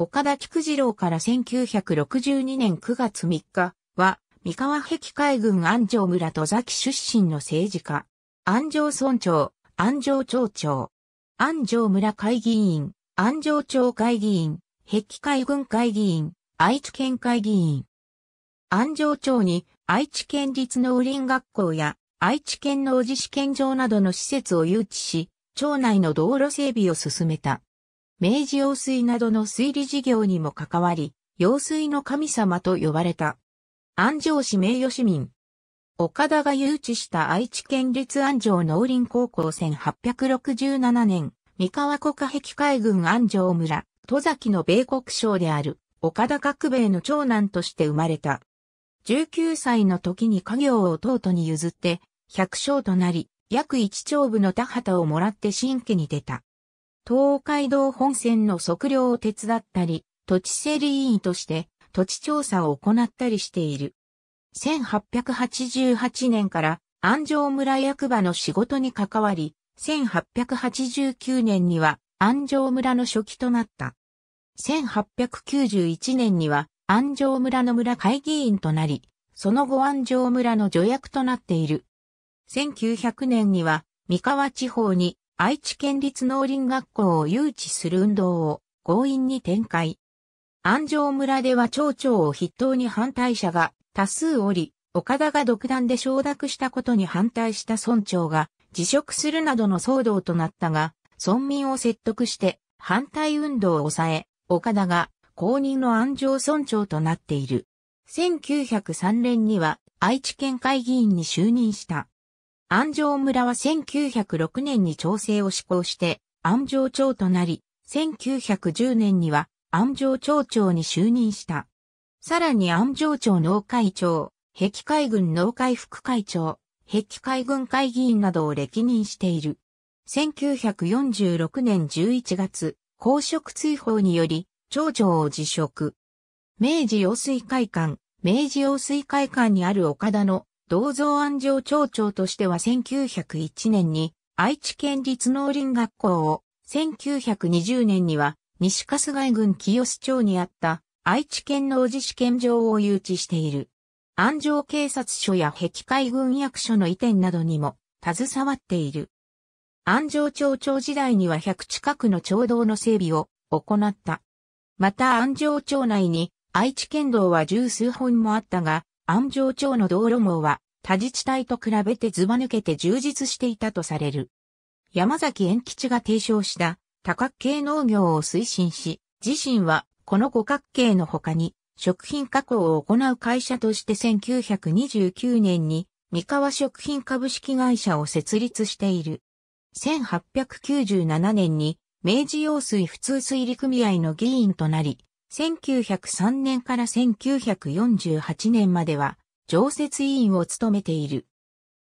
岡田菊次郎から1962年9月3日は、三河壁海軍安城村戸崎出身の政治家。安城村長、安城町長。安城村会議員、安城町会議員、壁海軍会議員、愛知県会議員。安城町に愛知県立農林学校や愛知県農事試験場などの施設を誘致し、町内の道路整備を進めた。明治用水などの水利事業にも関わり、用水の神様と呼ばれた。安城市名誉市民。岡田が誘致した愛知県立安城農林高校1867年、三河国壁海軍安城村、戸崎の米国省である、岡田角兵衛の長男として生まれた。19歳の時に家業を弟に譲って、百姓となり、約一丁部の田畑をもらって新家に出た。東海道本線の測量を手伝ったり、土地整理委員として土地調査を行ったりしている。1888年から安城村役場の仕事に関わり、1889年には安城村の初期となった。1891年には安城村の村会議員となり、その後安城村の助役となっている。1900年には三河地方に愛知県立農林学校を誘致する運動を強引に展開。安城村では町長を筆頭に反対者が多数おり、岡田が独断で承諾したことに反対した村長が辞職するなどの騒動となったが、村民を説得して反対運動を抑え、岡田が公認の安城村長となっている。1903年には愛知県会議員に就任した。安城村は1906年に調整を施行して安城町となり、1910年には安城町長に就任した。さらに安城町農会長、壁海軍農会副会長、壁海軍会議員などを歴任している。1946年11月、公職追放により、町長を辞職。明治用水会館、明治用水会館にある岡田の銅像安城町長としては1901年に愛知県立農林学校を、1920年には西春日郡清須町にあった愛知県農事試験場を誘致している。安城警察署や壁海軍役所の移転などにも携わっている。安城町長時代には100近くの町道の整備を行った。また安城町内に愛知県道は十数本もあったが、安城町の道路網は他自治体と比べてずば抜けて充実していたとされる。山崎円吉が提唱した多角形農業を推進し、自身はこの五角形の他に食品加工を行う会社として1929年に三河食品株式会社を設立している。1897年に明治用水普通水利組合の議員となり、1903年から1948年までは常設委員を務めている。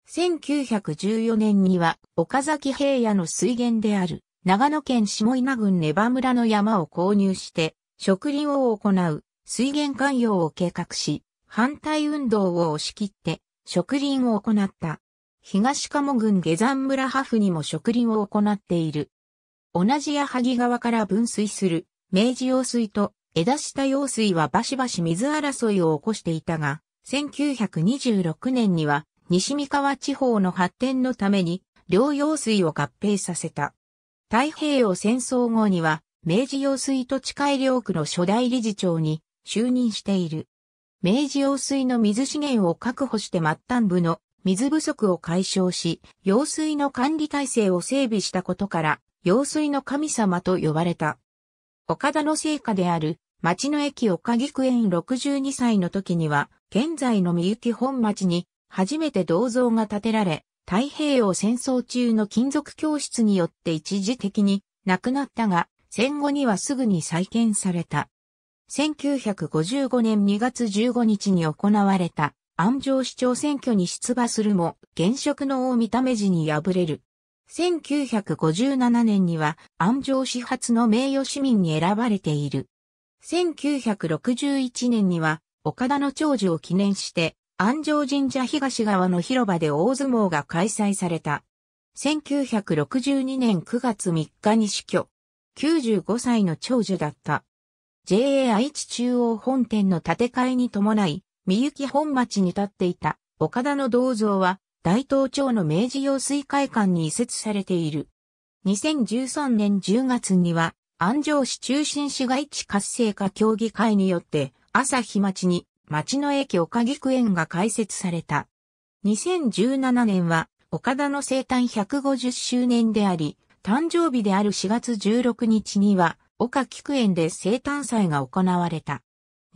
1914年には岡崎平野の水源である長野県下稲郡根場村の山を購入して植林を行う水源寛容を計画し反対運動を押し切って植林を行った。東鴨郡下山村ハフにも植林を行っている。同じ矢作川から分水する明治用水と枝下用水はバシバシ水争いを起こしていたが、1926年には西三河地方の発展のために両用水を合併させた。太平洋戦争後には明治用水土地改良区の初代理事長に就任している。明治用水の水資源を確保して末端部の水不足を解消し、用水の管理体制を整備したことから、用水の神様と呼ばれた。岡田の成果である町の駅岡菊区園62歳の時には、現在の三幸本町に初めて銅像が建てられ、太平洋戦争中の金属教室によって一時的に亡くなったが、戦後にはすぐに再建された。1955年2月15日に行われた安城市長選挙に出馬するも、現職の大見た目時に敗れる。1957年には安城市発の名誉市民に選ばれている。1961年には、岡田の長寿を記念して、安城神社東側の広場で大相撲が開催された。1962年9月3日に死去。95歳の長寿だった。JA 愛知中央本店の建て替えに伴い、三幸本町に建っていた岡田の銅像は、大東町の明治用水会館に移設されている。2013年10月には、安城市中心市街地活性化協議会によって、朝日町に町の駅岡菊園が開設された。2017年は、岡田の生誕150周年であり、誕生日である4月16日には、岡菊園で生誕祭が行われた。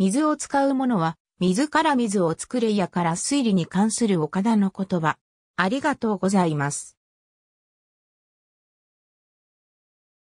水を使うものは、水から水を作れやから推理に関する岡田の言葉。ありがとうございます。